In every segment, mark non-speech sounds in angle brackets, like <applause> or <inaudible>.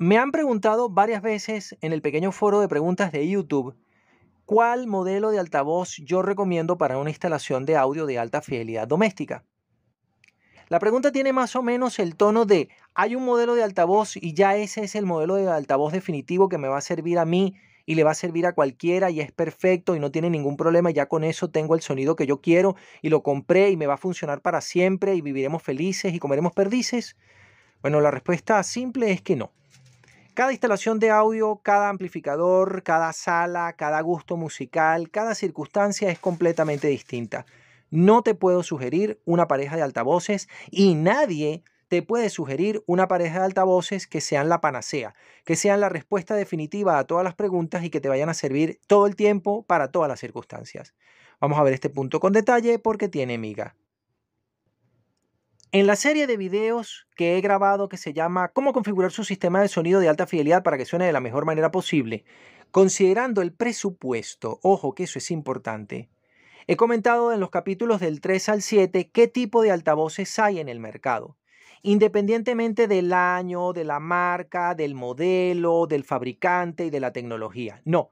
Me han preguntado varias veces en el pequeño foro de preguntas de YouTube cuál modelo de altavoz yo recomiendo para una instalación de audio de alta fidelidad doméstica. La pregunta tiene más o menos el tono de, hay un modelo de altavoz y ya ese es el modelo de altavoz definitivo que me va a servir a mí y le va a servir a cualquiera y es perfecto y no tiene ningún problema, ya con eso tengo el sonido que yo quiero y lo compré y me va a funcionar para siempre y viviremos felices y comeremos perdices. Bueno, la respuesta simple es que no. Cada instalación de audio, cada amplificador, cada sala, cada gusto musical, cada circunstancia es completamente distinta. No te puedo sugerir una pareja de altavoces y nadie te puede sugerir una pareja de altavoces que sean la panacea, que sean la respuesta definitiva a todas las preguntas y que te vayan a servir todo el tiempo para todas las circunstancias. Vamos a ver este punto con detalle porque tiene miga. En la serie de videos que he grabado que se llama Cómo configurar su sistema de sonido de alta fidelidad para que suene de la mejor manera posible, considerando el presupuesto, ojo que eso es importante, he comentado en los capítulos del 3 al 7 qué tipo de altavoces hay en el mercado. Independientemente del año, de la marca, del modelo, del fabricante y de la tecnología. No,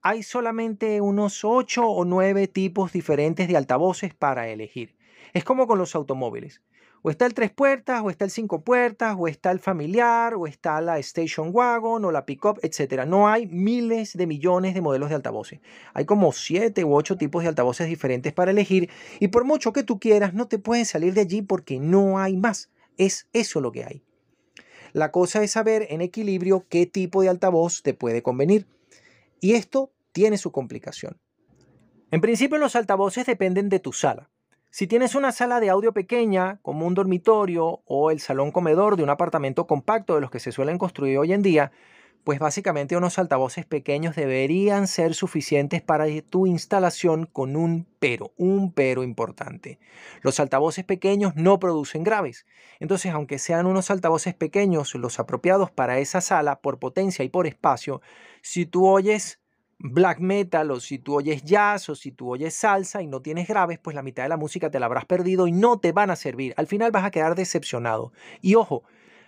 hay solamente unos 8 o 9 tipos diferentes de altavoces para elegir. Es como con los automóviles. O está el tres puertas, o está el cinco puertas, o está el familiar, o está la station wagon, o la pickup, etc. No hay miles de millones de modelos de altavoces. Hay como siete u ocho tipos de altavoces diferentes para elegir. Y por mucho que tú quieras, no te puedes salir de allí porque no hay más. Es eso lo que hay. La cosa es saber en equilibrio qué tipo de altavoz te puede convenir. Y esto tiene su complicación. En principio los altavoces dependen de tu sala. Si tienes una sala de audio pequeña, como un dormitorio o el salón comedor de un apartamento compacto de los que se suelen construir hoy en día, pues básicamente unos altavoces pequeños deberían ser suficientes para tu instalación con un pero, un pero importante. Los altavoces pequeños no producen graves. Entonces, aunque sean unos altavoces pequeños los apropiados para esa sala por potencia y por espacio, si tú oyes black metal o si tú oyes jazz o si tú oyes salsa y no tienes graves, pues la mitad de la música te la habrás perdido y no te van a servir. Al final vas a quedar decepcionado. Y ojo,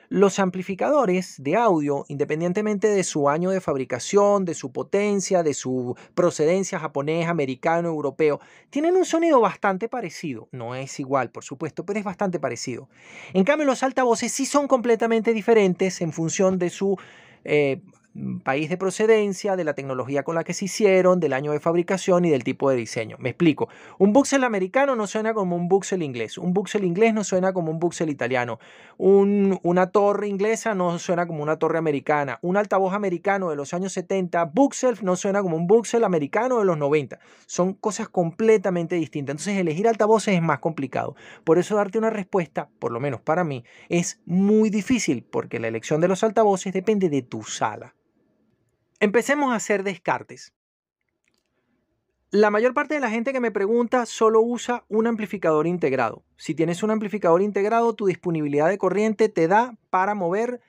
los amplificadores de audio, independientemente de su año de fabricación, de su potencia, de su procedencia japonés, americano, europeo, tienen un sonido bastante parecido. No es igual, por supuesto, pero es bastante parecido. En cambio, los altavoces sí son completamente diferentes en función de su eh, Mm, país de procedencia, de la tecnología con la que se hicieron, del año de fabricación y del tipo de diseño. Me explico. Un buxel americano no suena como un buxel inglés. Un buxel inglés no suena como un buxel italiano. una torre inglesa no suena como una torre americana. Un altavoz americano de los años 70, buxel no suena como un buxel americano de los 90. Son cosas completamente distintas. Entonces elegir altavoces es más complicado. Por eso darte una respuesta, por lo menos para mí, es muy difícil porque la elección de los altavoces depende de tu sala. Empecemos a hacer descartes. La mayor parte de la gente que me pregunta solo usa un amplificador integrado. Si tienes un amplificador integrado, tu disponibilidad de corriente te da para mover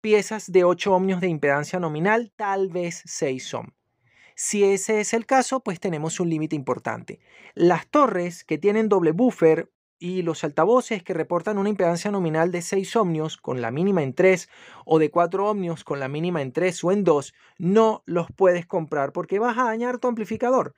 piezas de 8 ohmios de impedancia nominal, tal vez 6 ohm. Si ese es el caso, pues tenemos un límite importante. Las torres que tienen doble buffer y los altavoces que reportan una impedancia nominal de 6 ohmios con la mínima en 3 o de 4 ohmios con la mínima en 3 o en 2, no los puedes comprar porque vas a dañar tu amplificador.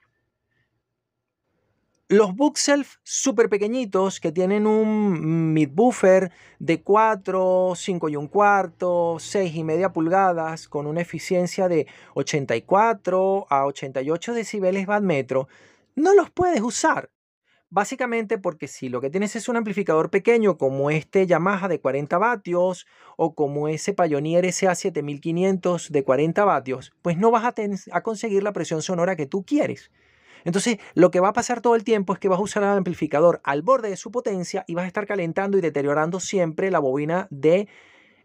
Los bookshelf súper pequeñitos que tienen un midbuffer de 4, 5 y un cuarto, 6 y media pulgadas con una eficiencia de 84 a 88 decibeles badmetro, metro, no los puedes usar Básicamente porque si lo que tienes es un amplificador pequeño como este Yamaha de 40 vatios o como ese Pioneer SA7500 de 40 vatios, pues no vas a, conseguir la presión sonora que tú quieres. Entonces, lo que va a pasar todo el tiempo es que vas a usar el amplificador al borde de su potencia y vas a estar calentando y deteriorando siempre la bobina de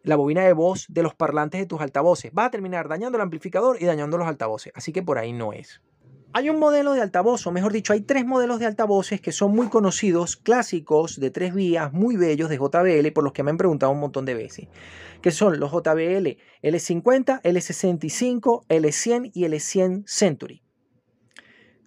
la bobina de voz de los parlantes de tus altavoces. Vas a terminar dañando el amplificador y dañando los altavoces, así que por ahí no es. Hay un modelo de altavoz, o mejor dicho, hay tres modelos de altavoces que son muy conocidos, clásicos, de tres vías, muy bellos de JBL, por los que me han preguntado un montón de veces, que son los JBL L50, L65, L100 y L100 Century.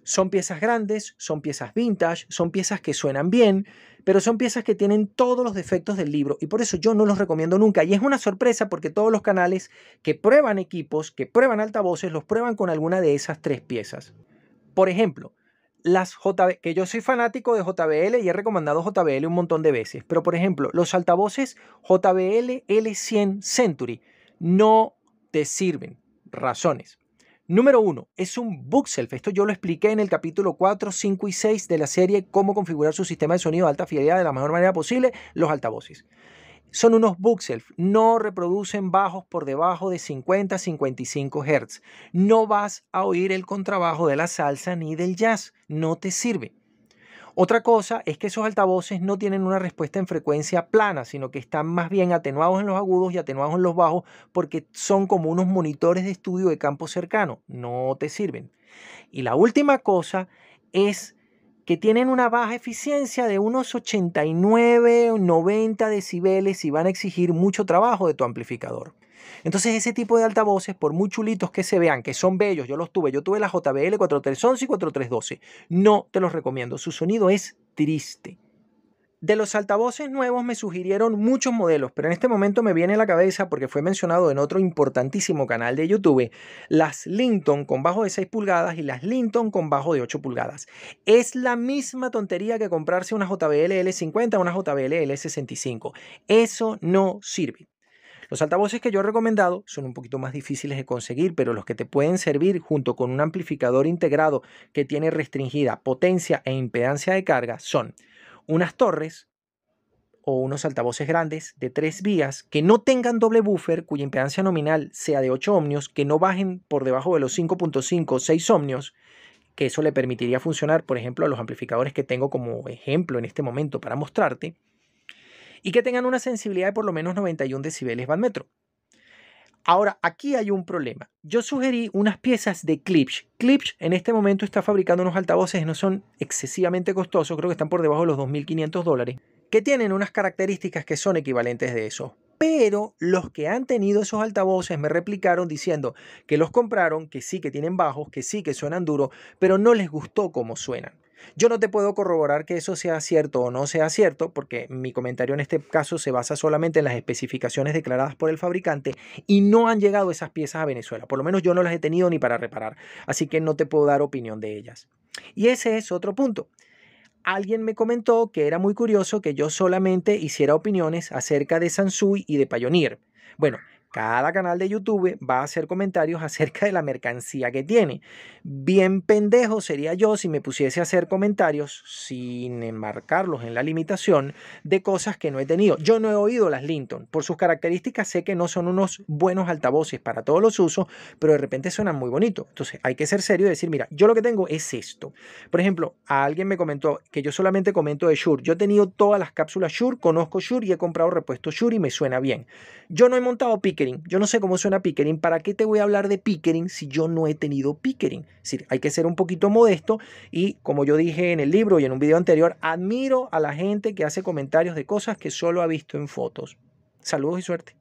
Son piezas grandes, son piezas vintage, son piezas que suenan bien, pero son piezas que tienen todos los defectos del libro y por eso yo no los recomiendo nunca. Y es una sorpresa porque todos los canales que prueban equipos, que prueban altavoces, los prueban con alguna de esas tres piezas. Por ejemplo, las JB, que yo soy fanático de JBL y he recomendado JBL un montón de veces, pero por ejemplo, los altavoces JBL L100 Century no te sirven. Razones. Número uno, es un bookshelf. Esto yo lo expliqué en el capítulo 4, 5 y 6 de la serie Cómo configurar su sistema de sonido de alta fidelidad de la mejor manera posible, los altavoces son unos bookshelf, no reproducen bajos por debajo de 50 55 Hz. No vas a oír el contrabajo de la salsa ni del jazz, no te sirve. Otra cosa es que esos altavoces no tienen una respuesta en frecuencia plana, sino que están más bien atenuados en los agudos y atenuados en los bajos porque son como unos monitores de estudio de campo cercano, no te sirven. Y la última cosa es que tienen una baja eficiencia de unos 89 o 90 decibeles y van a exigir mucho trabajo de tu amplificador. Entonces ese tipo de altavoces, por muy chulitos que se vean, que son bellos, yo los tuve, yo tuve la JBL 4311 y 4312, no te los recomiendo, su sonido es triste de los altavoces nuevos me sugirieron muchos modelos, pero en este momento me viene a la cabeza, porque fue mencionado en otro importantísimo canal de YouTube, las Linton con bajo de 6 pulgadas y las Linton con bajo de 8 pulgadas. Es la misma tontería que comprarse una JBL L50 o una JBL L65. Eso no sirve. Los altavoces que yo he recomendado son un poquito más difíciles de conseguir, pero los que te pueden servir junto con un amplificador integrado que tiene restringida potencia e impedancia de carga son unas torres o unos altavoces grandes de tres vías que no tengan doble buffer, cuya impedancia nominal sea de 8 ohmios, que no bajen por debajo de los 5.5 o 6 ohmios, que eso le permitiría funcionar, por ejemplo, a los amplificadores que tengo como ejemplo en este momento para mostrarte, y que tengan una sensibilidad de por lo menos 91 decibeles van metro. Ahora, aquí hay un problema. Yo sugerí unas piezas de Klipsch. Klipsch en este momento está fabricando unos altavoces que no son excesivamente costosos, creo que están por debajo de los 2.500 dólares, que tienen unas características que son equivalentes de eso. Pero los que han tenido esos altavoces me replicaron diciendo que los compraron, que sí que tienen bajos, que sí que suenan duro, pero no les gustó cómo suenan. Yo no te puedo corroborar que eso sea cierto o no sea cierto, porque mi comentario en este caso se basa solamente en las especificaciones declaradas por el fabricante y no han llegado esas piezas a Venezuela. Por lo menos yo no las he tenido ni para reparar, así que no te puedo dar opinión de ellas. Y ese es otro punto. Alguien me comentó que era muy curioso que yo solamente hiciera opiniones acerca de Sansui y de Pioneer. Bueno, cada canal de YouTube va a hacer comentarios <laughs> acerca de la mercancía que tiene. Bien pendejo sería yo si me pusiese a hacer comentarios sin enmarcarlos en la limitación de cosas que no he tenido. Yo no he oído las Linton. Por sus características sé que no son unos buenos altavoces para todos los usos, pero de repente suenan muy bonitos. Entonces hay que ser serio y decir, mira, yo lo que tengo es esto. Por ejemplo, alguien me comentó que yo solamente comento de Shure. Yo he tenido todas las cápsulas Shure, conozco Shure y he comprado repuestos Shure y me suena bien. Yo no he montado pic yo no sé cómo suena Pickering. ¿Para qué te voy a hablar de Pickering si yo no he tenido Pickering? Es decir, hay que ser un poquito modesto y como yo dije en el libro y en un video anterior, admiro a la gente que hace comentarios de cosas que solo ha visto en fotos. Saludos y suerte.